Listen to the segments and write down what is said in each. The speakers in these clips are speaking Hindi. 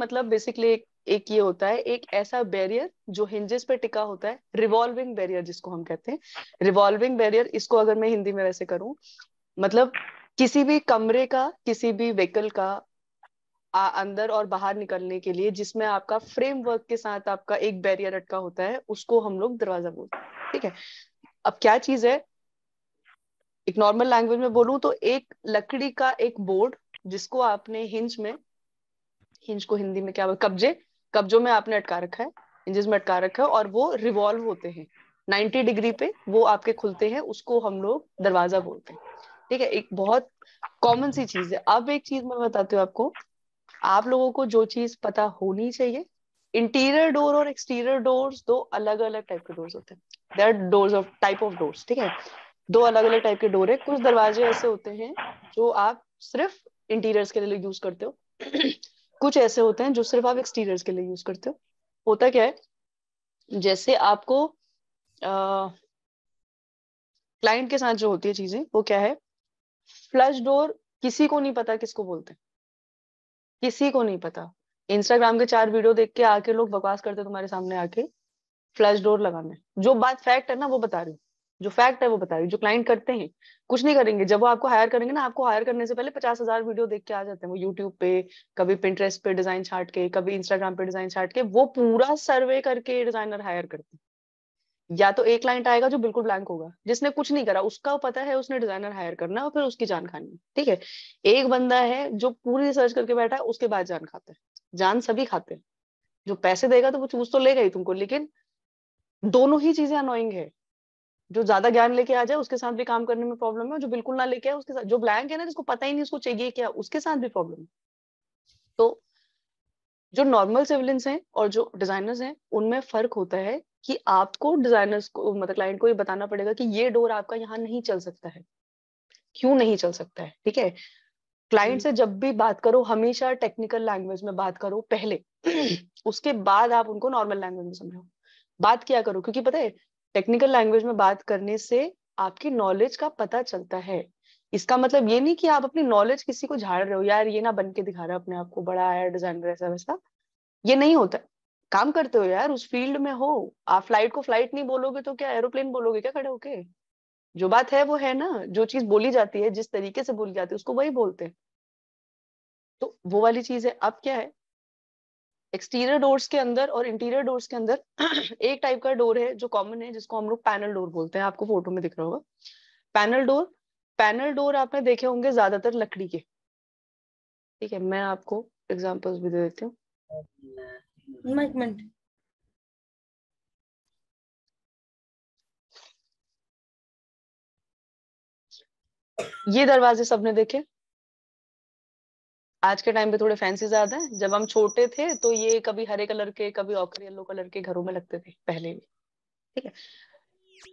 मतलब बेसिकली एक एक ये होता है एक ऐसा बैरियर जो हिंजेस पे टिका होता है रिवॉल्विंग बैरियर जिसको हम कहते हैं रिवॉल्विंग बैरियर इसको अगर मैं हिंदी में वैसे करूं मतलब किसी भी कमरे का किसी भी व्हीकल का आ, अंदर और बाहर निकलने के लिए जिसमें आपका फ्रेमवर्क के साथ आपका एक बैरियर अटका होता है उसको हम लोग दरवाजा बोलते हैं ठीक है अब क्या चीज है एक नॉर्मल लैंग्वेज में बोलूं तो एक लकड़ी का एक बोर्ड जिसको आपने हिंज में हिंज को हिंदी में क्या बोल कब्जे कब्जों में आपने अटका रखा है हिंजेस में अटका रखा है और वो रिवॉल्व होते हैं 90 डिग्री पे वो आपके खुलते हैं उसको हम लोग दरवाजा बोलते हैं ठीक है एक बहुत कॉमन सी चीज है अब एक चीज मैं बताती हूँ आपको आप लोगों को जो चीज पता होनी चाहिए इंटीरियर डोर और एक्सटीरियर डोर दो अलग अलग टाइप के डोर्स होते हैं there doors of type of doors ठीक है दो अलग अलग टाइप के डोर है कुछ दरवाजे ऐसे होते हैं जो आप सिर्फ इंटीरियर्स के लिए यूज करते हो कुछ ऐसे होते हैं जो सिर्फ आप एक्सटीरियर्स के लिए यूज करते हो होता क्या है जैसे आपको क्लाइंट के साथ जो होती है चीजें वो क्या है फ्लश डोर किसी को नहीं पता किसको बोलते हैं किसी को नहीं पता इंस्टाग्राम के चार वीडियो देख के आके लोग बकवास करते तुम्हारे सामने आके फ्लैश डोर लगाने जो बात फैक्ट है ना वो बता रही हूँ जो फैक्ट है वो बता रही जो क्लाइंट करते हैं कुछ नहीं करेंगे जब वो आपको हायर करेंगे ना आपको हायर करने से पहले पचास हजार वीडियो देख के आ जाते हैं वो यूट्यूब पे कभी पिंटरेस्ट पे डिजाइन छाट के कभी इंस्टाग्राम पे डिजाइन छाट के वो पूरा सर्वे करके डिजाइनर हायर करते हैं या तो एक क्लाइंट आएगा जो बिल्कुल ब्लैंक होगा जिसने कुछ नहीं करा उसका पता है उसने डिजाइनर हायर करना और फिर उसकी जान खानी ठीक है एक बंदा है जो पूरी रिसर्च करके बैठा है उसके बाद जान खाते है जान सभी खाते हैं जो पैसे देगा तो वो चूज तो लेगा ही तुमको लेकिन दोनों ही चीजें अनोइंग है जो ज्यादा ज्ञान लेके आ जाए उसके साथ भी काम करने में प्रॉब्लम है जो बिल्कुल ना लेके आए उसके साथ जो ब्लैंक है ना जिसको पता ही नहीं उसको चाहिए क्या उसके साथ भी प्रॉब्लम है तो जो नॉर्मल सिविलियंस हैं और जो डिजाइनर्स हैं उनमें फर्क होता है कि आपको डिजाइनर्स को मतलब क्लाइंट को ये बताना पड़ेगा कि ये डोर आपका यहाँ नहीं चल सकता है क्यों नहीं चल सकता है ठीक है क्लाइंट हम्म। से जब भी बात करो हमेशा टेक्निकल लैंग्वेज में बात करो पहले उसके बाद आप उनको नॉर्मल लैंग्वेज में समझाओ बात क्या करो क्योंकि पता है टेक्निकल लैंग्वेज में बात करने से आपकी नॉलेज का पता चलता है इसका मतलब ये नहीं कि आप अपनी नॉलेज किसी को झाड़ रहे हो यार ये ना बन के दिखा रहा अपने आप को बड़ा एयर डिजाइनर ऐसा वैसा ये नहीं होता काम करते हो यार उस फील्ड में हो आप फ्लाइट को फ्लाइट नहीं बोलोगे तो क्या एरोप्लेन बोलोगे क्या खड़े होके जो बात है वो है ना जो चीज बोली जाती है जिस तरीके से बोली जाती है उसको वही बोलते हैं तो वो वाली चीज है अब क्या है एक्सटीरियर डोर्स के अंदर और इंटीरियर डोर्स के अंदर एक टाइप का डोर है जो कॉमन है जिसको हम लोग पैनल डोर बोलते हैं आपको फोटो में दिख रहा होगा पैनल डोर पैनल डोर आपने देखे होंगे ज्यादातर लकड़ी के ठीक है मैं आपको एग्जाम्पल्स भी दे देती हूँ ये दरवाजे सबने देखे आज के टाइम पे थोड़े फैंसी ज्यादा है जब हम छोटे थे तो ये कभी हरे कलर के कभी ऑकर येलो कलर के घरों में लगते थे पहले भी ठीक है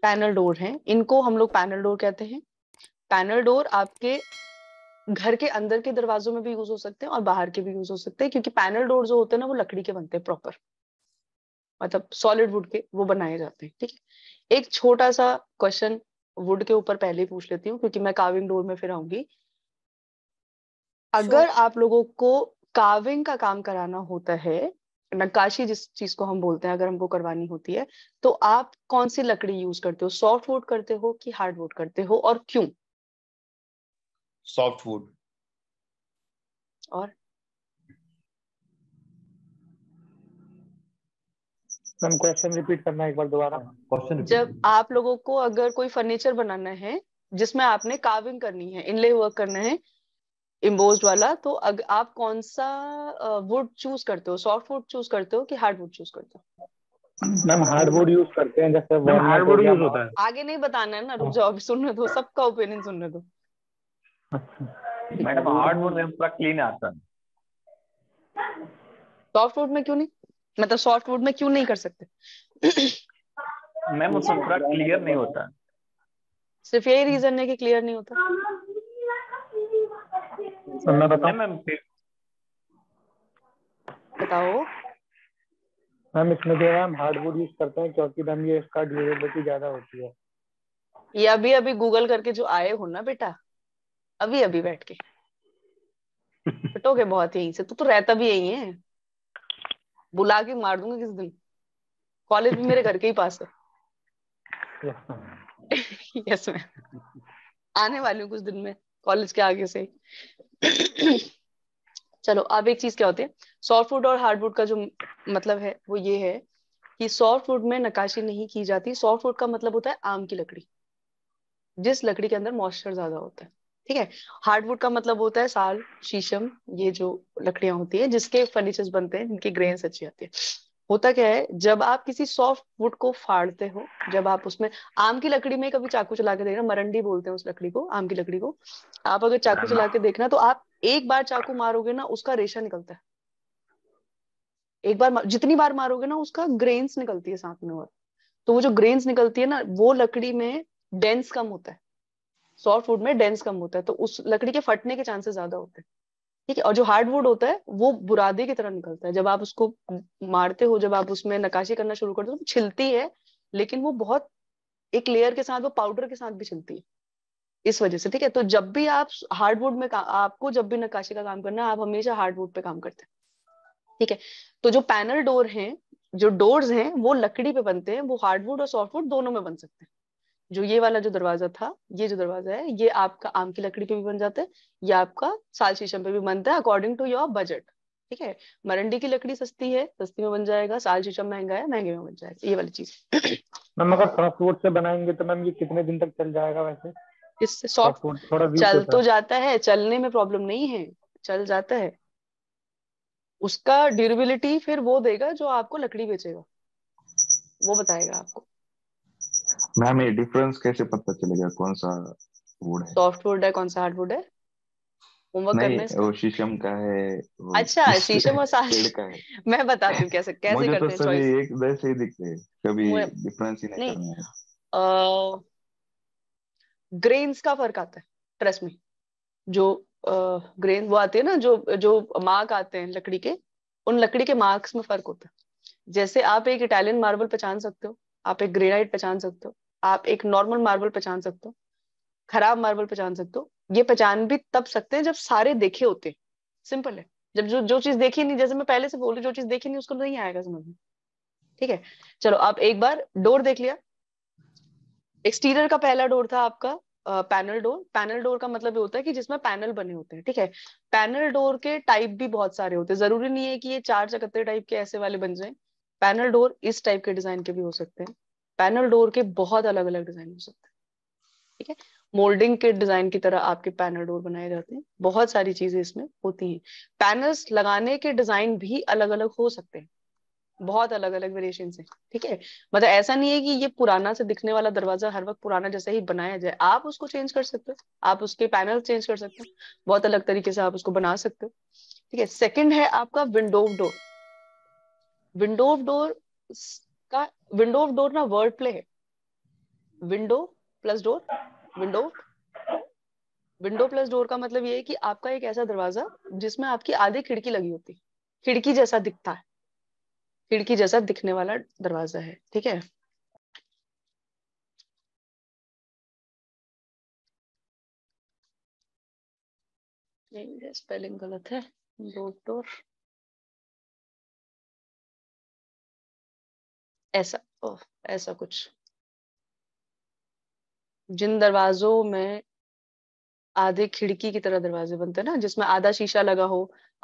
पैनल डोर हैं इनको हम लोग पैनल डोर कहते हैं पैनल डोर आपके घर के अंदर के दरवाजों में भी यूज हो सकते हैं और बाहर के भी यूज हो सकते हैं क्योंकि पैनल डोर जो होते हैं ना वो लकड़ी के बनते हैं प्रॉपर मतलब सॉलिड वुड के वो बनाए जाते हैं ठीक है एक छोटा सा क्वेश्चन वुड के ऊपर पहले ही पूछ लेती हूँ क्योंकि मैं काविंग डोर में फिर आऊंगी अगर आप लोगों को कार्विंग का काम कराना होता है नक्काशी जिस चीज को हम बोलते हैं अगर हमको करवानी होती है तो आप कौन सी लकड़ी यूज करते हो सॉफ्ट वुड करते हो कि हार्ड वुड करते हो और क्यों सॉफ्ट वुड और मैम क्वेश्चन रिपीट करना एक बार दोबारा क्वेश्चन जब आप लोगों को अगर कोई फर्नीचर बनाना है जिसमें आपने कार्विंग करनी है इनले वर्क करना है इम्बोज वाला तो अग, आप कौन सा वुड चूज करते हो सॉफ्ट वुड चूज करते हो कि हार्ड वुड चूज करते हो मैम हार्ड वुड यूज करते हैं जैसे हार्ड वुड यूज होता है आगे नहीं बताना है ना रुक जाओ अभी सुनने दो सबका ओपिनियन सुनने दो मैडम हार्ड वुड में पूरा क्लीन आता है सॉफ्ट वुड में क्यों नहीं मतलब सॉफ्ट वुड में क्यों नहीं कर सकते मैम उसमें पूरा क्लियर नहीं होता सिर्फ यही रीजन है कि क्लियर नहीं होता मैं बताओ मैम इसमें जो है हम हार्डवुड यूज करते हैं क्योंकि मैम ये इसका ड्यूरेबिलिटी ज्यादा होती है ये अभी अभी गूगल करके जो आए हो ना बेटा अभी अभी बैठ के पिटोगे बहुत यहीं से तू तो रहता भी यही है बुला के मार दूंगा किस दिन कॉलेज भी मेरे घर के ही पास है यस मैम आने वाली हूँ कुछ दिन में कॉलेज के आगे से चलो अब एक चीज क्या होती है सॉफ्टवुड और हार्डवुड का जो मतलब है वो ये है कि सॉफ्ट वुड में नकाशी नहीं की जाती सॉफ्टवुड का मतलब होता है आम की लकड़ी जिस लकड़ी के अंदर मॉइस्चर ज्यादा होता है ठीक है हार्डवुड का मतलब होता है साल शीशम ये जो लकड़ियां होती है जिसके फर्नीचर बनते हैं जिनकी ग्रेन्स अच्छी आती है होता क्या है जब आप किसी सॉफ्ट वुड को फाड़ते हो जब आप उसमें आम की लकड़ी में कभी चाकू चला के देखना मरंडी बोलते हैं उस लकड़ी को आम की लकड़ी को आप अगर चाकू हाँ, चला हाँ। के देखना तो आप एक बार चाकू मारोगे ना उसका रेशा निकलता है एक बार जितनी बार मारोगे ना उसका ग्रेन्स निकलती है साथ में और तो वो जो ग्रेन्स निकलती है ना वो लकड़ी में डेंस कम होता है सॉफ्ट वुड में डेंस कम होता है तो उस लकड़ी के फटने के चांसेस ज्यादा होते हैं ठीक है और जो हार्डवुड होता है वो बुरादे की तरह निकलता है जब आप उसको मारते हो जब आप उसमें नकाशी करना शुरू करते हो तो छिलती है लेकिन वो बहुत एक लेयर के साथ वो पाउडर के साथ भी छिलती है इस वजह से ठीक है तो जब भी आप हार्डवुड में आपको जब भी नकाशी का काम करना है आप हमेशा हार्डवुड पे काम करते हैं ठीक है तो जो पैनल डोर है जो डोर्स हैं वो लकड़ी पे बनते हैं वो हार्डवुड और सॉफ्टवुड दोनों में बन सकते हैं जो ये वाला जो दरवाजा था ये जो दरवाजा है ये आपका आम की लकड़ी पे भी बन जाता है ये आपका साल शीशम पे भी बनता है अकॉर्डिंग टू योर बजट ठीक है मरंडी की लकड़ी सस्ती है सस्ती में बन जाएगा साल शीशम महंगा है महंगे में बन जाएगा ये वाली चीज मैम अगर सॉफ्ट वुड से बनाएंगे तो मैम ये कितने दिन तक चल जाएगा वैसे इससे सॉफ्ट वुड थोड़ा चल तो जाता है चलने में प्रॉब्लम नहीं है चल जाता है उसका ड्यूरेबिलिटी फिर वो देगा जो आपको लकड़ी बेचेगा वो बताएगा आपको मैम ये डिफरेंस कैसे पता चलेगा कौन सा वुड है सॉफ्ट वुड है कौन सा हार्ड वुड है होमवर्क करने से वो शीशम का है अच्छा शीशम और साल का है मैं बताती हूँ कैसे कैसे मुझे तो करते हैं चॉइस मुझे तो एक वैसे ही दिखते हैं कभी डिफरेंस ही नहीं, नहीं करना है ग्रेन्स का फर्क आता है ट्रस्ट मी जो ग्रेन वो आते हैं ना जो जो मार्क आते हैं लकड़ी के उन लकड़ी के मार्क्स में फर्क होता है जैसे आप एक इटालियन मार्बल पहचान सकते हो आप एक ग्रेनाइट पहचान सकते हो आप एक नॉर्मल मार्बल पहचान सकते हो खराब मार्बल पहचान सकते हो ये पहचान भी तब सकते हैं जब सारे देखे होते हैं सिंपल है जब जो जो चीज देखी नहीं जैसे मैं पहले से बोल रही जो चीज देखी नहीं उसको नहीं आएगा समझ में ठीक है चलो आप एक बार डोर देख लिया एक्सटीरियर का पहला डोर था आपका पैनल डोर पैनल डोर का मतलब ये होता है कि जिसमें पैनल बने होते हैं ठीक है पैनल डोर के टाइप भी बहुत सारे होते हैं जरूरी नहीं है कि ये चार चकते टाइप के ऐसे वाले बन जाए पैनल डोर इस टाइप के डिजाइन के भी हो सकते हैं पैनल डोर के बहुत अलग अलग डिजाइन हो सकते हैं ठीक है मोल्डिंग के डिजाइन की तरह आपके पैनल डोर बनाए जाते हैं बहुत सारी चीजें इसमें होती हैं पैनल्स लगाने के डिजाइन भी अलग अलग हो सकते हैं बहुत अलग अलग वेरिएशन से ठीक है मतलब ऐसा नहीं है कि ये पुराना से दिखने वाला दरवाजा हर वक्त पुराना जैसा ही बनाया जाए आप उसको चेंज कर सकते हो आप उसके पैनल चेंज कर सकते हो बहुत अलग तरीके से आप उसको बना सकते हो ठीक है सेकंड है आपका विंडो डोर विंडो डोर का विंडो ऑफ डोर ना वर्ड प्ले है window plus door window window plus door का मतलब ये है कि आपका एक ऐसा दरवाजा जिसमें आपकी आधी खिड़की लगी होती है खिड़की जैसा दिखता है खिड़की जैसा दिखने वाला दरवाजा है ठीक है स्पेलिंग गलत है डोर डोर ऐसा ओ, ऐसा कुछ जिन दरवाजों में आधे खिड़की की तरह दरवाजे बनते हैं ना जिसमें आधा शीशा लगा हो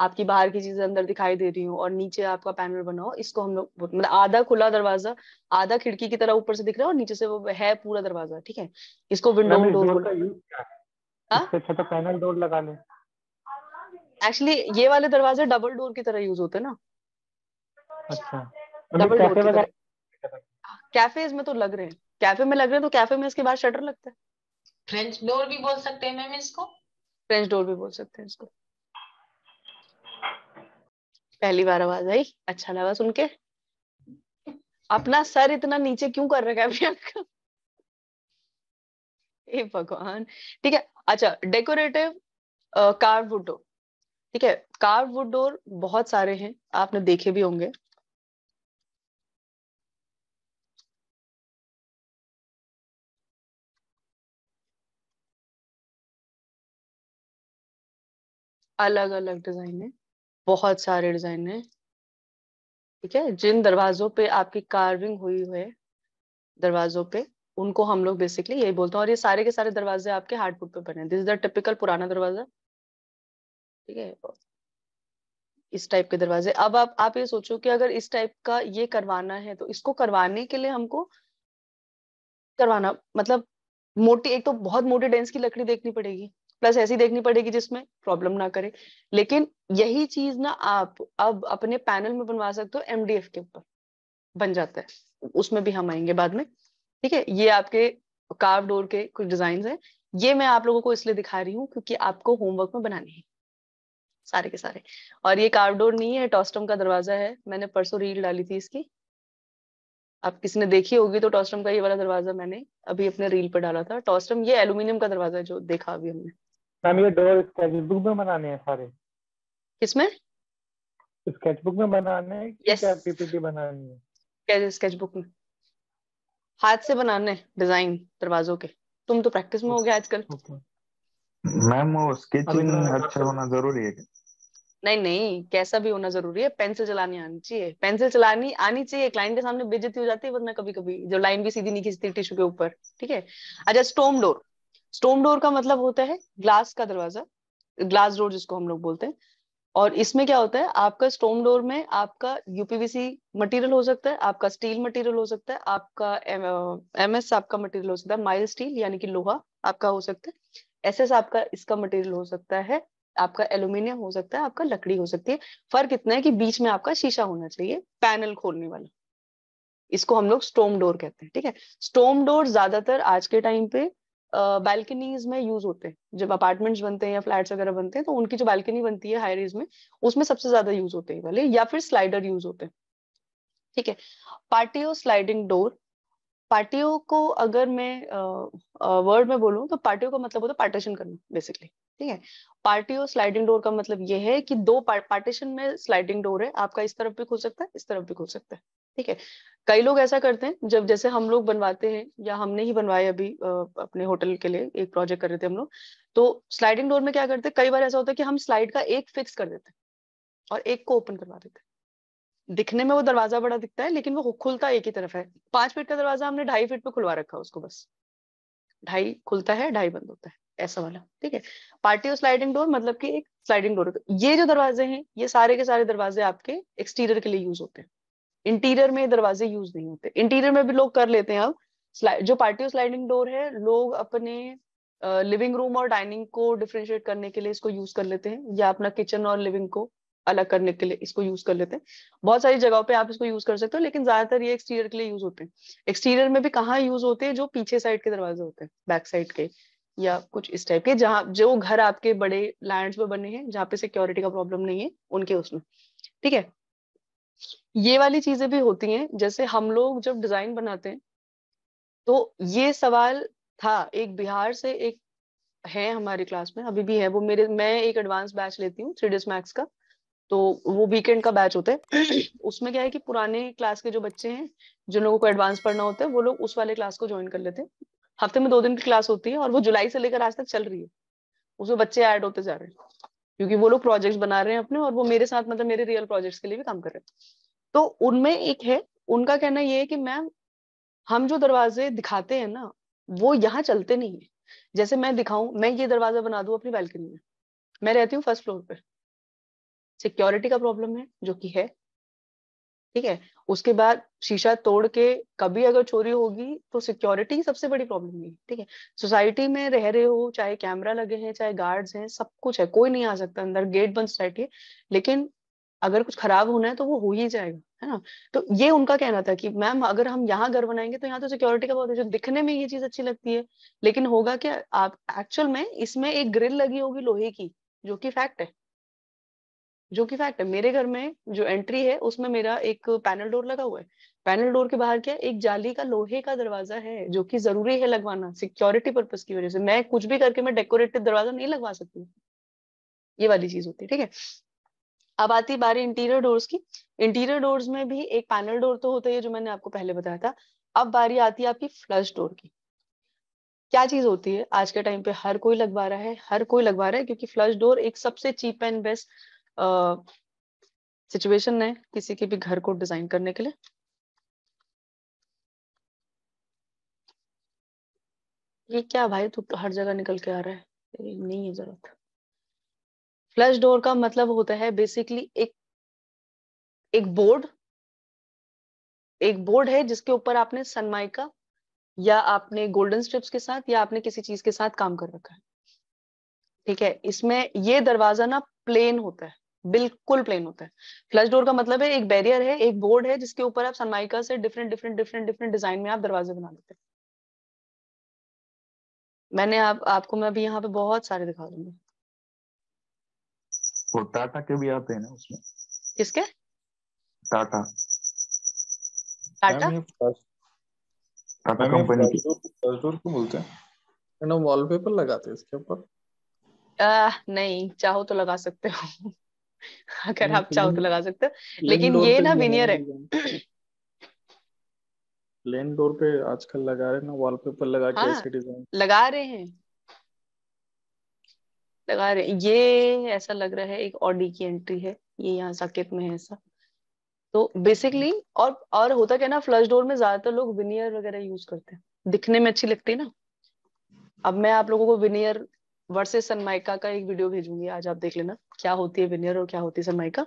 आपकी बाहर की चीजें अंदर दिखाई दे रही हो और नीचे आपका पैनल बना हो इसको हम लोग मतलब आधा खुला दरवाजा आधा खिड़की की तरह ऊपर से दिख रहा है और नीचे से वो है पूरा दरवाजा ठीक है इसको विंडो विंडो हाँ? अच्छा तो पैनल डोर लगा ले एक्चुअली ये वाले दरवाजे डबल डोर की तरह यूज होते हैं ना अच्छा डबल मतलब डोर कैफेज में तो लग रहे हैं कैफे में लग रहे हैं तो कैफे में इसके बाद शटर लगता है फ्रेंच डोर भी बोल सकते हैं मैम इसको फ्रेंच डोर भी बोल सकते हैं इसको पहली बार आवाज आई अच्छा लगा सुन के अपना सर इतना नीचे क्यों कर रखा है प्रियंका भगवान ठीक है अच्छा डेकोरेटिव कार्ड वुड डोर ठीक है कार्ड वुड डोर बहुत सारे हैं आपने देखे भी होंगे अलग अलग डिजाइन है बहुत सारे डिजाइन है ठीक है जिन दरवाजों पे आपकी कार्विंग हुई है दरवाजों पे उनको हम लोग बेसिकली यही बोलते हैं और ये सारे के सारे दरवाजे आपके हार्डवुड पे बने दिस इज द टिपिकल पुराना दरवाजा ठीक है इस टाइप के दरवाजे अब आप आप ये सोचो कि अगर इस टाइप का ये करवाना है तो इसको करवाने के लिए हमको करवाना मतलब मोटी एक तो बहुत मोटी डेंस की लकड़ी देखनी पड़ेगी प्लस ऐसी देखनी पड़ेगी जिसमें प्रॉब्लम ना करे लेकिन यही चीज ना आप अब अपने पैनल में बनवा सकते हो एमडीएफ के ऊपर बन जाता है उसमें भी हम आएंगे बाद में ठीक है ये आपके कार्व डोर के कुछ डिजाइन है ये मैं आप लोगों को इसलिए दिखा रही हूँ क्योंकि आपको होमवर्क में बनाने हैं सारे के सारे और ये कार्व डोर नहीं है टॉस्टम का दरवाजा है मैंने परसों रील डाली थी इसकी आप किसी ने देखी होगी तो टॉस्टम का ये वाला दरवाजा मैंने अभी अपने रील पर डाला था टॉस्टम ये एल्यूमिनियम का दरवाजा है जो देखा अभी हमने मैम ये डोर स्केचबुक में बनाने हैं सारे किसमें स्केचबुक में बनाने हैं yes. क्या पीपीटी बनानी है कैसे स्केचबुक में हाथ से बनाने डिजाइन दरवाजों के तुम तो प्रैक्टिस में हो गया आजकल मैम वो स्केचिंग तो- अच्छा होना जरूरी है नहीं नहीं कैसा भी होना जरूरी है पेंसिल चलानी आनी चाहिए पेंसिल चलानी आनी चाहिए क्लाइंट के सामने बेजती हो जाती है वरना कभी कभी जो लाइन भी सीधी नहीं खींचती टिश्यू के ऊपर ठीक है अच्छा स्टोम डोर स्टोन डोर का मतलब होता है ग्लास का दरवाजा ग्लास डोर जिसको हम लोग बोलते हैं और इसमें क्या होता है आपका स्टोम डोर में आपका यूपीवीसी मटेरियल हो सकता है आपका स्टील मटेरियल हो सकता है आपका एस uh, आपका मटेरियल हो सकता है माइल स्टील यानी कि लोहा आपका हो सकता है एस एस आपका इसका मटेरियल हो सकता है आपका एल्यूमिनियम हो सकता है आपका लकड़ी हो सकती है फर्क इतना है कि बीच में आपका शीशा होना चाहिए पैनल खोलने वाला इसको हम लोग स्टोम डोर कहते हैं ठीक है स्टोम डोर ज्यादातर आज के टाइम पे बैल्कनीज में यूज होते हैं जब अपार्टमेंट्स बनते हैं या फ्लैट्स वगैरह बनते हैं तो उनकी जो बैल्कनी बनती है हाई रेज में उसमें सबसे ज्यादा यूज होते हैं वाले या फिर स्लाइडर यूज होते हैं ठीक है पार्टियो स्लाइडिंग डोर पार्टियो को अगर मैं वर्ड में बोलूँ तो पार्टियो का मतलब होता है पार्टीशन करना बेसिकली ठीक है पार्टियो स्लाइडिंग डोर का मतलब ये है कि दो पार्टीशन में स्लाइडिंग डोर है आपका इस तरफ भी खुल सकता है इस तरफ भी खुल सकता है ठीक है कई लोग ऐसा करते हैं जब जैसे हम लोग बनवाते हैं या हमने ही बनवाए अभी अपने होटल के लिए एक प्रोजेक्ट कर रहे थे हम लोग तो स्लाइडिंग डोर में क्या करते हैं कई बार ऐसा होता है कि हम स्लाइड का एक फिक्स कर देते हैं और एक को ओपन करवा देते हैं दिखने में वो दरवाजा बड़ा दिखता है लेकिन वो खुलता एक ही तरफ है पांच फीट का दरवाजा हमने ढाई फीट पे खुलवा रखा उसको बस ढाई खुलता है ढाई बंद होता है ऐसा वाला ठीक है पार्टी और स्लाइडिंग डोर मतलब कि एक स्लाइडिंग डोर ये जो दरवाजे हैं ये सारे के सारे दरवाजे आपके एक्सटीरियर के लिए यूज होते हैं इंटीरियर में दरवाजे यूज नहीं होते इंटीरियर में भी लोग कर लेते हैं अब जो पार्टियो स्लाइडिंग डोर है लोग अपने लिविंग रूम और डाइनिंग को डिफ्रेंशिएट करने के लिए इसको यूज कर लेते हैं या अपना किचन और लिविंग को अलग करने के लिए इसको यूज कर लेते हैं बहुत सारी जगहों पे आप इसको यूज कर सकते हो लेकिन ज्यादातर ये एक्सटीरियर के लिए यूज होते हैं एक्सटीरियर में भी कहाँ यूज होते हैं जो पीछे साइड के दरवाजे होते हैं बैक साइड के या कुछ इस टाइप के जहाँ जो घर आपके बड़े लैंड पे बने हैं जहाँ पे सिक्योरिटी का प्रॉब्लम नहीं है उनके उसमें ठीक है ये वाली चीजें भी होती हैं जैसे हम लोग जब डिजाइन बनाते हैं तो ये सवाल था एक बिहार से एक है हमारी क्लास में अभी भी है वो मेरे मैं एक एडवांस बैच लेती हूँ थ्री डेज मैक्स का तो वो वीकेंड का बैच होता है उसमें क्या है कि पुराने क्लास के जो बच्चे हैं जिन लोगों को एडवांस पढ़ना होता है वो लोग उस वाले क्लास को ज्वाइन कर लेते हैं हफ्ते में दो दिन की क्लास होती है और वो जुलाई से लेकर आज तक चल रही है उसमें बच्चे ऐड होते जा रहे हैं क्योंकि वो लोग प्रोजेक्ट्स बना रहे हैं अपने और वो मेरे साथ मतलब मेरे रियल प्रोजेक्ट्स के लिए भी काम कर रहे हैं तो उनमें एक है उनका कहना ये है कि मैम हम जो दरवाजे दिखाते हैं ना वो यहाँ चलते नहीं है जैसे मैं दिखाऊं मैं ये दरवाजा बना दू अपनी बैल्कनी में मैं रहती हूँ फर्स्ट फ्लोर पे सिक्योरिटी का प्रॉब्लम है जो कि है ठीक है उसके बाद शीशा तोड़ के कभी अगर चोरी होगी तो सिक्योरिटी सबसे बड़ी प्रॉब्लम है ठीक है सोसाइटी में रह रहे हो चाहे कैमरा लगे हैं चाहे गार्ड्स हैं सब कुछ है कोई नहीं आ सकता अंदर गेट बंद सोसाइटी है लेकिन अगर कुछ खराब होना है तो वो हो ही जाएगा है ना तो ये उनका कहना था कि मैम अगर हम यहाँ घर बनाएंगे तो यहाँ तो सिक्योरिटी का बहुत है जो दिखने में ये चीज अच्छी लगती है लेकिन होगा क्या आप एक्चुअल में इसमें एक ग्रिल लगी होगी लोहे की जो कि फैक्ट है जो कि फैक्ट है मेरे घर में जो एंट्री है उसमें मेरा एक पैनल डोर लगा हुआ है पैनल डोर के बाहर क्या एक जाली का लोहे का दरवाजा है जो कि जरूरी है लगवाना सिक्योरिटी पर्पज की वजह से मैं कुछ भी करके मैं डेकोरेटिव दरवाजा नहीं लगवा सकती ये वाली चीज होती है ठीक है अब आती बारी इंटीरियर डोर्स की इंटीरियर डोर्स में भी एक पैनल डोर तो होता है जो मैंने आपको पहले बताया था अब बारी आती है आपकी फ्लश डोर की क्या चीज होती है आज के टाइम पे हर कोई लगवा रहा है हर कोई लगवा रहा है क्योंकि फ्लश डोर एक सबसे चीप एंड बेस्ट सिचुएशन है किसी के भी घर को डिजाइन करने के लिए ये क्या भाई तू हर जगह निकल के आ रहा है नहीं है जरूरत फ्लश डोर का मतलब होता है बेसिकली एक एक बोर्ड एक बोर्ड है जिसके ऊपर आपने सनमाइका या आपने गोल्डन स्ट्रिप्स के साथ या आपने किसी चीज के साथ काम कर रखा है ठीक है इसमें ये दरवाजा ना प्लेन होता है बिल्कुल प्लेन होता है फ्लश डोर का मतलब है एक बैरियर है एक बोर्ड है जिसके ऊपर आप सनमाइका से different different different different design में आप दरवाजे बना देते हैं मैंने आप आपको मैं अभी यहाँ पे बहुत सारे दिखा दूंगी वो टाटा के भी आते हैं ना उसमें किसके टाटा टाटा टाटा कंपनी के फ्लश डोर को बोलते हैं ना वॉलपेपर लगाते हैं इसके ऊपर नहीं चाहो तो लगा सकते हो अगर आप चाहो तो लगा सकते हो लेकिन ये ना विनियर है प्लेन डोर पे आजकल लगा रहे हैं ना वॉलपेपर लगा के हाँ, ऐसे डिजाइन लगा रहे हैं लगा रहे हैं। ये ऐसा लग रहा है एक ऑडी की एंट्री है ये यहाँ साकेत में है ऐसा तो बेसिकली और और होता क्या ना फ्लश डोर में ज्यादातर लोग विनियर वगैरह यूज करते हैं दिखने में अच्छी लगती है ना अब मैं आप लोगों को विनियर वर्सेस सनमाइका का एक वीडियो भेजूंगी आज आप देख लेना क्या होती है विनियर और क्या होती है सनमाइका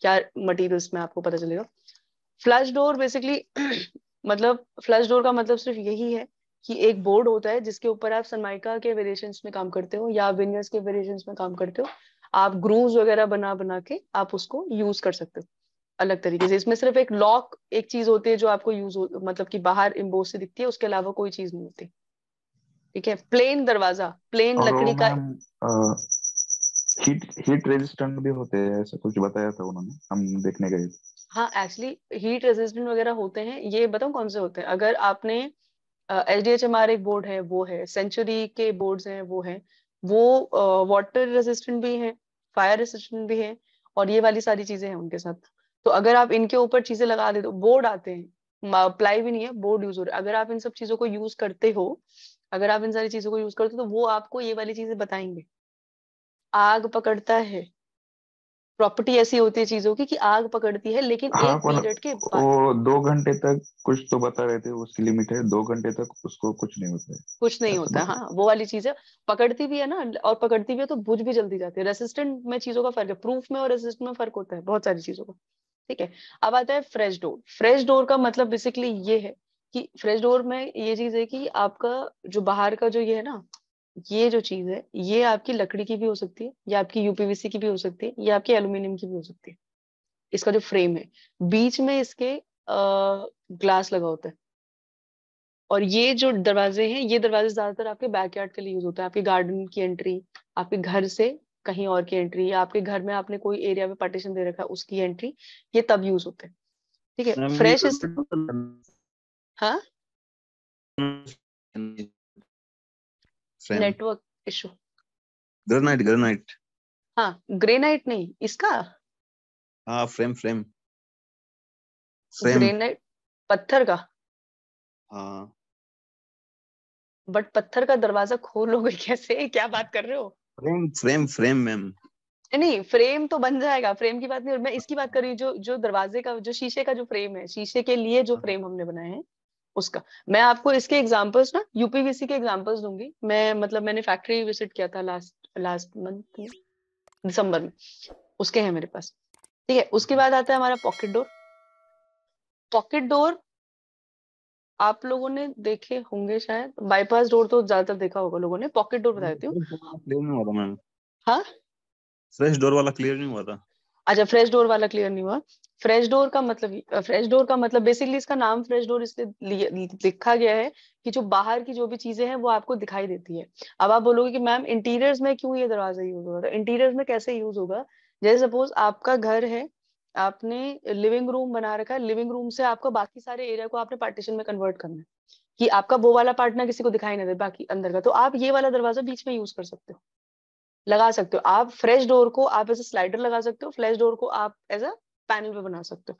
क्या मटेरियल्स में आपको पता चलेगा फ्लैश डोर बेसिकली मतलब फ्लैश डोर का मतलब सिर्फ यही है कि एक बोर्ड होता है जिसके ऊपर आप सनमाइका के वेरिएशन में काम करते हो या विनियर्स के वेरिएशन में काम करते हो आप ग्रूव वगैरह बना बना के आप उसको यूज कर सकते हो अलग तरीके से इसमें सिर्फ एक लॉक एक चीज होती है जो आपको यूज मतलब कि बाहर इम्बोज से दिखती है उसके अलावा कोई चीज नहीं होती ठीक है प्लेन दरवाजा प्लेन लकड़ी का आ, हीट हीट रेजिस्टेंट भी होते हैं ऐसा कुछ बताया था उन्होंने हम देखने गए थे हाँ एक्चुअली हीट रेजिस्टेंट वगैरह होते हैं ये बताओ कौन से होते हैं अगर आपने H D H M R एक बोर्ड है वो है सेंचुरी के बोर्ड हैं वो है वो वाटर uh, रेजिस्टेंट भी है फायर रेजिस्टेंट भी है और ये वाली सारी चीजें हैं उनके साथ तो अगर आप इनके ऊपर चीजें लगा दे तो बोर्ड आते हैं प्लाई भी नहीं है बोर्ड यूज हो रहा है अगर आप इन सब चीजों को यूज करते हो अगर आप इन सारी चीजों को यूज करते हो तो वो आपको ये वाली चीजें बताएंगे आग पकड़ता है प्रॉपर्टी ऐसी होती है चीजों की कि आग पकड़ती है लेकिन हाँ, एक मिनट मतलब के वो दो घंटे तक कुछ तो बता रहे थे उसकी लिमिट है दो घंटे तक उसको कुछ नहीं होता है कुछ नहीं होता है, हाँ वो वाली चीज है पकड़ती भी है ना और पकड़ती भी है तो बुझ भी जल्दी जाती है रेसिस्टेंट में चीजों का फर्क है प्रूफ में और रेसिस्टेंट में फर्क होता है बहुत सारी चीजों का ठीक है अब आता है फ्रेश डोर फ्रेश डोर का मतलब बेसिकली ये है कि फ्रेश डोर में ये चीज है कि आपका जो बाहर का जो ये है ना ये जो चीज है ये आपकी लकड़ी की भी हो सकती है या आपकी यूपीवीसी की भी हो सकती है या आपकी एल्यूमिनियम की भी हो सकती है इसका जो फ्रेम है बीच में इसके ग्लास लगा होता है और ये जो दरवाजे हैं ये दरवाजे ज्यादातर आपके बैकयार्ड के लिए यूज होते हैं आपके गार्डन की एंट्री आपके घर से कहीं और की एंट्री या आपके घर में आपने कोई एरिया में पार्टीशन दे रखा है उसकी एंट्री ये तब यूज होते हैं ठीक है फ्रेश तो इस मतलब नेटवर्क इशू ग्रेनाइट ग्रेनाइट हाँ ग्रेनाइट हाँ, नहीं इसका हाँ फ्रेम फ्रेम ग्रेनाइट पत्थर का हाँ बट पत्थर का दरवाजा खोलोगे कैसे क्या बात कर रहे हो फ्रेम फ्रेम फ्रेम मैम नहीं फ्रेम तो बन जाएगा फ्रेम की बात नहीं और मैं इसकी बात कर रही हूँ जो जो दरवाजे का जो शीशे का जो फ्रेम है शीशे के लिए जो फ्रेम हाँ। हमने बनाए हैं उसका मैं आपको इसके एग्जाम्पल्स ना यूपीवीसी के एग्जाम्पल्स दूंगी मैं मतलब मैंने फैक्ट्री विजिट किया था लास्ट लास्ट मंथ दिसंबर में उसके हैं मेरे पास ठीक है उसके बाद आता है हमारा पॉकेट डोर पॉकेट डोर आप लोगों ने देखे होंगे शायद बाईपास डोर तो ज्यादातर देखा होगा लोगों ने पॉकेट डोर बता देती हूँ हाँ फ्रेश डोर वाला क्लियर नहीं हुआ था अच्छा फ्रेश डोर वाला क्लियर नहीं हुआ फ्रेश डोर का मतलब फ्रेश डोर का मतलब बेसिकली इसका नाम फ्रेश डोर इसलिए लिखा गया है कि जो बाहर की जो भी चीजें हैं वो आपको दिखाई देती है अब आप बोलोगे कि मैम इंटीरियर्स में क्यों ये दरवाजा यूज होगा तो इंटीरियर्स में कैसे यूज होगा जैसे सपोज आपका घर है आपने लिविंग रूम बना रखा है लिविंग रूम से आपको बाकी सारे एरिया को आपने पार्टीशन में कन्वर्ट करना है कि आपका वो वाला पार्ट ना किसी को दिखाई ना दे बाकी अंदर का तो आप ये वाला दरवाजा बीच में यूज कर सकते हो लगा सकते हो आप फ्रेश डोर को आप एज अ स्लाइडर लगा सकते हो फ्लैश डोर को आप एज अ पैनल पे बना सकते हो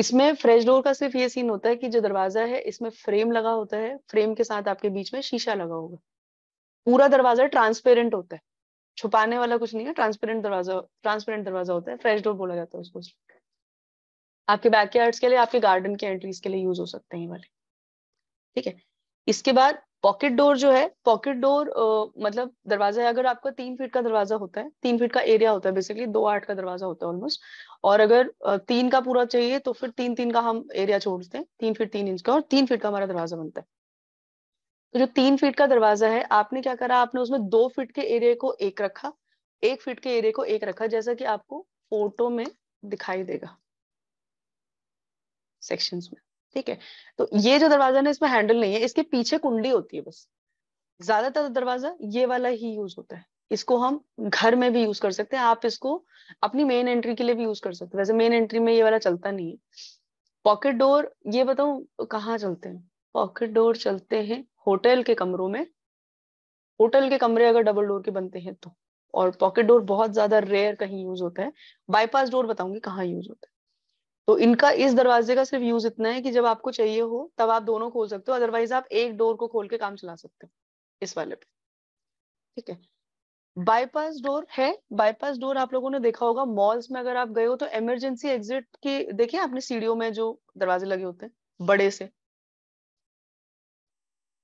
इसमें फ्रेश डोर का सिर्फ ये सीन होता है कि जो दरवाजा है इसमें फ्रेम लगा होता है फ्रेम के साथ आपके बीच में शीशा लगा होगा पूरा दरवाजा ट्रांसपेरेंट होता है छुपाने वाला कुछ नहीं है ट्रांसपेरेंट दरवाजा ट्रांसपेरेंट दरवाजा होता है फ्रेश डोर बोला जाता है उसको आपके बैकयार्ड्स के लिए आपके गार्डन के एंट्रीज के लिए यूज हो सकते हैं ये वाले ठीक है इसके बाद पॉकेट डोर जो है पॉकेट डोर मतलब दरवाजा है अगर आपका तीन फीट का दरवाजा होता है तीन फीट का एरिया होता है बेसिकली दो आठ का दरवाजा होता है ऑलमोस्ट और अगर तीन का पूरा चाहिए तो फिर तीन तीन का हम एरिया छोड़ते हैं तीन फीट तीन इंच का और तीन फीट का हमारा दरवाजा बनता है तो जो तीन फीट का दरवाजा है आपने क्या करा आपने उसमें दो फीट के एरिया को एक रखा एक फीट के एरिया को एक रखा जैसा कि आपको फोटो में दिखाई देगा सेक्शंस में ठीक है तो ये जो दरवाजा है इसमें हैंडल नहीं है इसके पीछे कुंडी होती है बस ज्यादातर दरवाजा ये वाला ही यूज होता है इसको हम घर में भी यूज कर सकते हैं आप इसको अपनी मेन एंट्री के लिए भी यूज कर सकते हैं वैसे मेन एंट्री में ये वाला चलता नहीं है पॉकेट डोर ये बताऊ कहाँ चलते हैं पॉकेट डोर चलते हैं होटल के कमरों में होटल के कमरे अगर डबल डोर के बनते हैं तो और पॉकेट डोर बहुत ज्यादा रेयर कहीं यूज होता है बाईपास डोर बताऊंगी कहाँ यूज होता है तो इनका इस दरवाजे का सिर्फ यूज इतना है कि जब आपको चाहिए हो तब आप दोनों खोल सकते हो अदरवाइज आप एक डोर को खोल के काम चला सकते हो इस वाले पे ठीक है बाईपास डोर है बाईपास डोर आप लोगों ने देखा होगा मॉल्स में अगर आप गए हो तो इमरजेंसी एग्जिट की देखिए आपने सीढ़ियों में जो दरवाजे लगे होते हैं बड़े से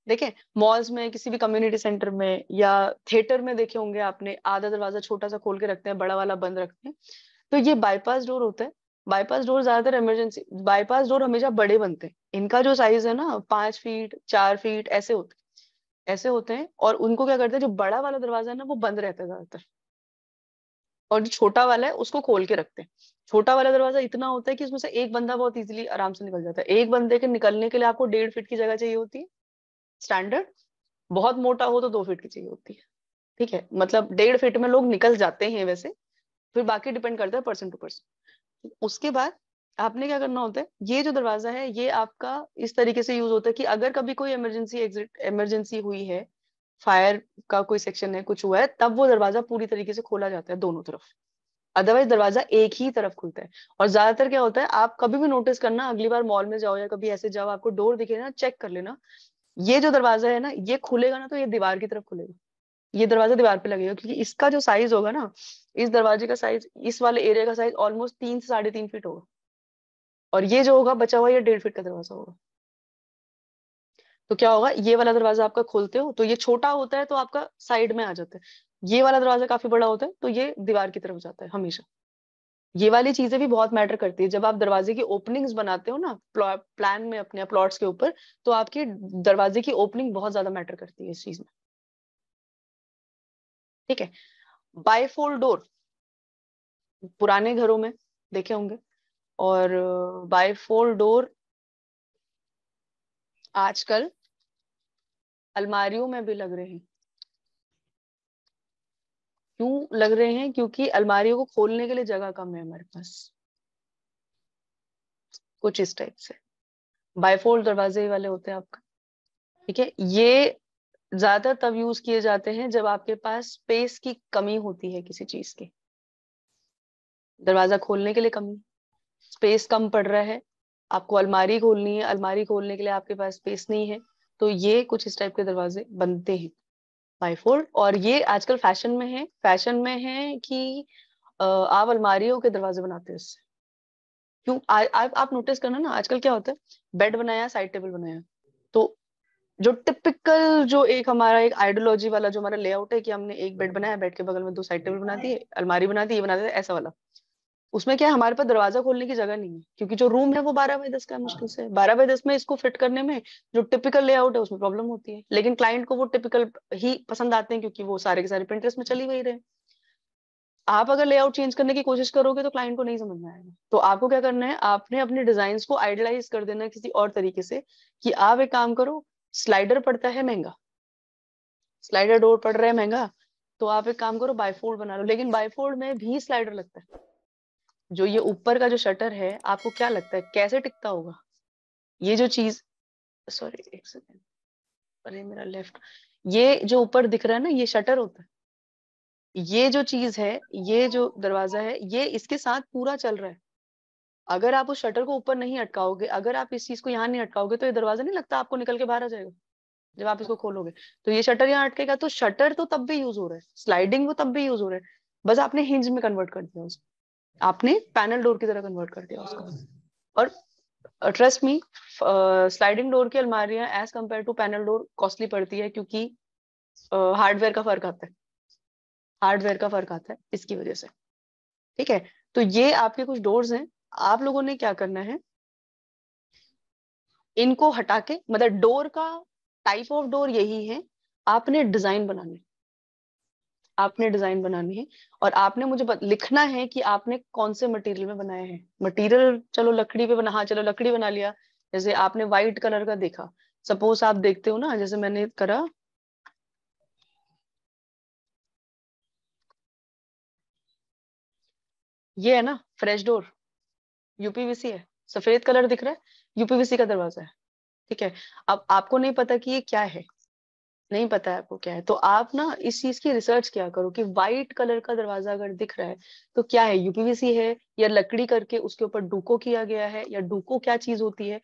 देखे मॉल्स में किसी भी कम्युनिटी सेंटर में या थिएटर में देखे होंगे आपने आधा दरवाजा छोटा सा खोल के रखते हैं बड़ा वाला बंद रखते हैं तो ये बाईपास डोर होता है बाईपास डोर ज्यादातर इमरजेंसी बाईपास डोर हमेशा बड़े बनते हैं इनका जो साइज है ना पांच फीट चार फीट ऐसे होते ऐसे होते हैं और उनको क्या करते हैं जो बड़ा वाला दरवाजा है ना वो बंद रहता है ज्यादातर और जो छोटा वाला है उसको खोल के रखते हैं छोटा वाला दरवाजा इतना होता है कि उसमें से एक बंदा बहुत इजीली आराम से निकल जाता है एक बंदे के निकलने के लिए आपको डेढ़ फीट की जगह चाहिए होती है स्टैंडर्ड बहुत मोटा हो तो दो फीट की चाहिए होती है ठीक है मतलब डेढ़ फीट में लोग निकल जाते हैं वैसे फिर बाकी डिपेंड करता है पर्सन टू पर्सन उसके बाद आपने क्या करना होता है ये जो दरवाजा है ये आपका इस तरीके से यूज होता है कि अगर कभी कोई इमरजेंसी एग्जिट इमरजेंसी हुई है फायर का कोई सेक्शन है कुछ हुआ है तब वो दरवाजा पूरी तरीके से खोला जाता है दोनों तरफ अदरवाइज दरवाजा एक ही तरफ खुलता है और ज्यादातर क्या होता है आप कभी भी नोटिस करना अगली बार मॉल में जाओ या कभी ऐसे जाओ आपको डोर दिखे ना चेक कर लेना ये जो दरवाजा है ना ये खुलेगा ना तो ये दीवार की तरफ खुलेगा ये दरवाजा दीवार पे लगेगा क्योंकि इसका जो साइज होगा ना इस दरवाजे का साइज इस वाले एरिया का साइज ऑलमोस्ट तीन से साढ़े तीन फीट होगा और ये जो होगा बचा हुआ ये डेढ़ फीट का दरवाजा होगा तो क्या होगा ये वाला दरवाजा आपका खोलते हो तो ये छोटा होता है तो आपका साइड में आ जाता है ये वाला दरवाजा काफी बड़ा होता है तो ये दीवार की तरफ जाता है हमेशा ये वाली चीजें भी बहुत मैटर करती है जब आप दरवाजे की ओपनिंग्स बनाते हो ना प्लान में अपने प्लॉट्स के ऊपर तो आपके दरवाजे की ओपनिंग बहुत ज्यादा मैटर करती है इस चीज में ठीक है बाईफोल्ड डोर पुराने घरों में देखे होंगे और बाईफोल्ड uh, डोर आजकल अलमारियों में भी लग रहे हैं क्यों लग रहे हैं क्योंकि अलमारियों को खोलने के लिए जगह कम है हमारे पास कुछ इस टाइप से बायफोल्ड दरवाजे वाले होते हैं आपका ठीक है ये ज्यादा तब यूज किए जाते हैं जब आपके पास स्पेस की कमी होती है किसी चीज की दरवाजा खोलने के लिए कमी स्पेस कम पड़ रहा है आपको अलमारी खोलनी है अलमारी खोलने के लिए आपके पास स्पेस नहीं है तो ये कुछ इस टाइप के दरवाजे बनते हैं बाईफोल्ड और ये आजकल फैशन में है फैशन में है कि आप अलमारियों के दरवाजे बनाते हैं इससे क्यों आ, आ, आप नोटिस करना ना आजकल क्या होता है बेड बनाया साइड टेबल बनाया जो टिपिकल जो एक हमारा एक आइडियोलॉजी वाला जो हमारा लेआउट है कि हमने एक बेड हाँ। बनाया बेड के बगल में दो साइड टेबल बना दी अलमारी बना दी ये बना दिया ऐसा वाला उसमें क्या है हमारे पास दरवाजा खोलने की जगह नहीं है क्योंकि जो रूम है वो बारह बाय दस का है मुश्किल हाँ। से बारह बाय दस में इसको फिट करने में जो टिपिकल लेआउट है उसमें प्रॉब्लम होती है लेकिन क्लाइंट को वो टिपिकल ही पसंद आते हैं क्योंकि वो सारे के सारे प्रिंटर्स में चली वही रहे आप अगर लेआउट चेंज करने की कोशिश करोगे तो क्लाइंट को नहीं समझ में आएगा तो आपको क्या करना है आपने अपने डिजाइन को आइडियलाइज कर देना किसी और तरीके से कि आप एक काम करो स्लाइडर पड़ता है महंगा स्लाइडर डोर पड़ रहा है महंगा तो आप एक काम करो बायफोल्ड बना लो लेकिन बायफोल्ड में भी स्लाइडर लगता है जो ये ऊपर का जो शटर है आपको क्या लगता है कैसे टिकता होगा ये जो चीज सॉरी एक सेकेंड अरे मेरा लेफ्ट ये जो ऊपर दिख रहा है ना ये शटर होता है ये जो चीज है ये जो दरवाजा है ये इसके साथ पूरा चल रहा है अगर आप उस शटर को ऊपर नहीं अटकाओगे अगर आप इस चीज को यहाँ नहीं अटकाओगे तो ये दरवाजा नहीं लगता आपको निकल के बाहर आ जाएगा जब आप इसको खोलोगे तो ये शटर यहाँ अटकेगा तो शटर तो तब भी यूज हो रहा है स्लाइडिंग वो तब भी यूज हो रहा है बस आपने हिंज में कन्वर्ट कर दिया उसको आपने पैनल डोर की तरह कन्वर्ट कर दिया उसको और ट्रस्ट मी स्लाइडिंग डोर की अलमारियां as compared to panel door costly पड़ती है क्योंकि हार्डवेयर uh, का फर्क आता है हार्डवेयर का फर्क आता है इसकी वजह से ठीक है तो ये आपके कुछ डोर्स हैं आप लोगों ने क्या करना है इनको हटा के मतलब डोर का टाइप ऑफ डोर यही है आपने डिजाइन बनाने आपने डिजाइन बनानी है और आपने मुझे लिखना है कि आपने कौन से मटेरियल में बनाया है मटेरियल चलो लकड़ी पे बना हाँ चलो लकड़ी बना लिया जैसे आपने व्हाइट कलर का देखा सपोज आप देखते हो ना जैसे मैंने करा ये है ना फ्रेश डोर यूपीवीसी है सफेद कलर दिख रहा है यूपीवीसी का दरवाजा है ठीक है अब आपको नहीं पता कि ये क्या है नहीं पता है आपको क्या है तो आप ना इस चीज की रिसर्च क्या करो कि व्हाइट कलर का दरवाजा अगर दिख रहा है तो क्या है यूपीवीसी है या लकड़ी करके उसके ऊपर डुको किया गया है या डुको क्या चीज होती है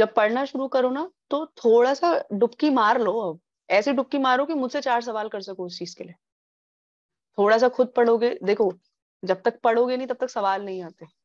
जब पढ़ना शुरू करो ना तो थोड़ा सा डुबकी मार लो अब ऐसी डुबकी मारो कि मुझसे चार सवाल कर सको उस चीज के लिए थोड़ा सा खुद पढ़ोगे देखो जब तक पढ़ोगे नहीं तब तक सवाल नहीं आते